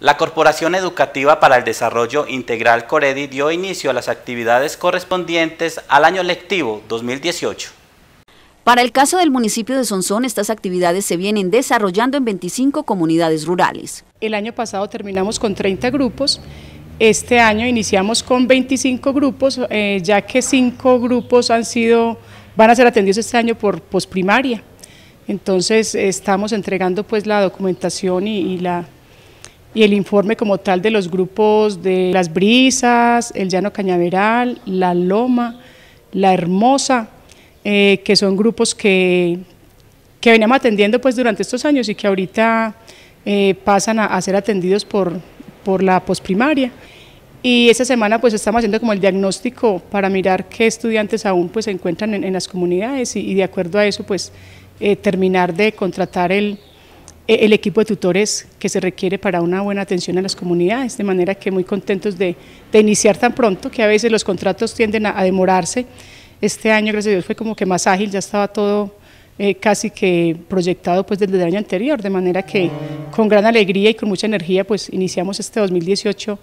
La Corporación Educativa para el Desarrollo Integral Coredi dio inicio a las actividades correspondientes al año lectivo 2018. Para el caso del municipio de Sonsón, estas actividades se vienen desarrollando en 25 comunidades rurales. El año pasado terminamos con 30 grupos, este año iniciamos con 25 grupos, eh, ya que 5 grupos han sido, van a ser atendidos este año por posprimaria. Entonces estamos entregando pues la documentación y la y el informe como tal de los grupos de Las Brisas, el Llano Cañaveral, La Loma, La Hermosa, eh, que son grupos que, que veníamos atendiendo pues durante estos años y que ahorita eh, pasan a, ser atendidos por, por la posprimaria. Y esta semana pues estamos haciendo como el diagnóstico para mirar qué estudiantes aún pues se encuentran en, las comunidades y, de acuerdo a eso pues eh, terminar de contratar el, e-, el equipo de tutores que se requiere para una buena atención a las comunidades, de manera que muy contentos de, iniciar tan pronto, que a veces los contratos tienden a, demorarse. Este año, gracias a Dios, fue como que más ágil, ya estaba todo eh, casi que proyectado pues desde el año anterior, de manera que con gran alegría y con mucha energía pues iniciamos este 2018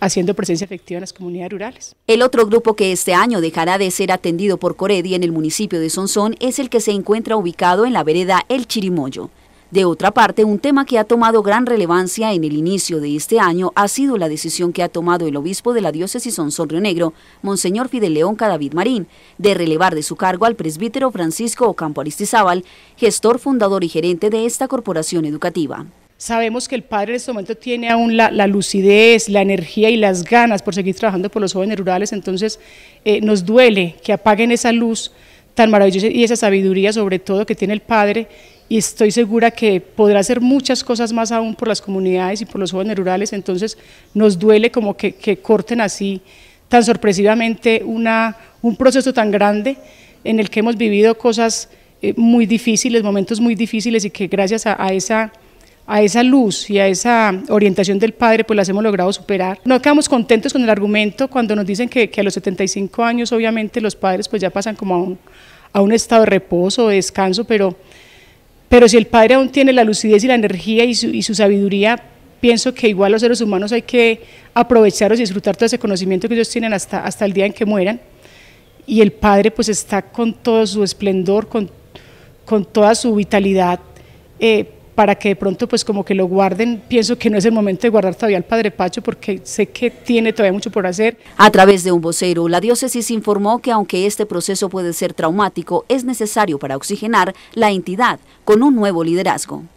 haciendo presencia efectiva en las comunidades rurales. El otro grupo que este año dejará de ser atendido por Coredi en el municipio de Sonsón es el que se encuentra ubicado en la vereda El Chirimoyo. De otra parte, un tema que ha tomado gran relevancia en el inicio de este año ha sido la decisión que ha tomado el obispo de la diócesis de Río Negro, Monseñor Fidel León Cadavid Marín, de relevar de su cargo al presbítero Francisco Ocampo Aristizábal, gestor, fundador y gerente de esta corporación educativa. Sabemos que el padre en este momento tiene aún la, lucidez, la energía y las ganas por seguir trabajando por los jóvenes rurales, entonces eh, nos duele que apaguen esa luz tan maravillosa y esa sabiduría sobre todo que tiene el padre y estoy segura que podrá hacer muchas cosas más aún por las comunidades y por los jóvenes rurales, entonces nos duele como que, que corten así tan sorpresivamente una, un proceso tan grande en el que hemos vivido cosas eh, muy difíciles, momentos muy difíciles y que gracias a, esa a esa luz y a esa orientación del padre, pues las hemos logrado superar. No quedamos contentos con el argumento cuando nos dicen que, que a los 75 años, obviamente, los padres pues ya pasan como a un, a un estado de reposo, de descanso, pero pero si el Padre aún tiene la lucidez y la energía y su, sabiduría, pienso que igual los seres humanos hay que aprovecharlos y disfrutar todo ese conocimiento que ellos tienen hasta, hasta el día en que mueran. Y el Padre pues está con todo su esplendor, con, con toda su vitalidad, eh, para que de pronto pues como que lo guarden. Pienso que no es el momento de guardar todavía al Padre Pacho porque sé que tiene todavía mucho por hacer. A través de un vocero, la diócesis informó que aunque este proceso puede ser traumático, es necesario para oxigenar la entidad con un nuevo liderazgo.